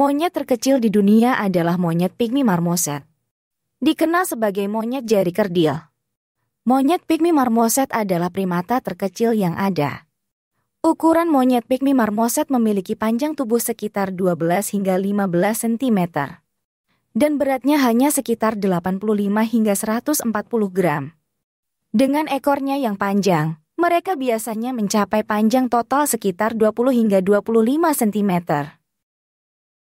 Monyet terkecil di dunia adalah monyet pygmy marmoset. Dikenal sebagai monyet jari kerdil. Monyet pygmy marmoset adalah primata terkecil yang ada. Ukuran monyet pygmy marmoset memiliki panjang tubuh sekitar 12 hingga 15 cm. Dan beratnya hanya sekitar 85 hingga 140 gram. Dengan ekornya yang panjang, mereka biasanya mencapai panjang total sekitar 20 hingga 25 cm.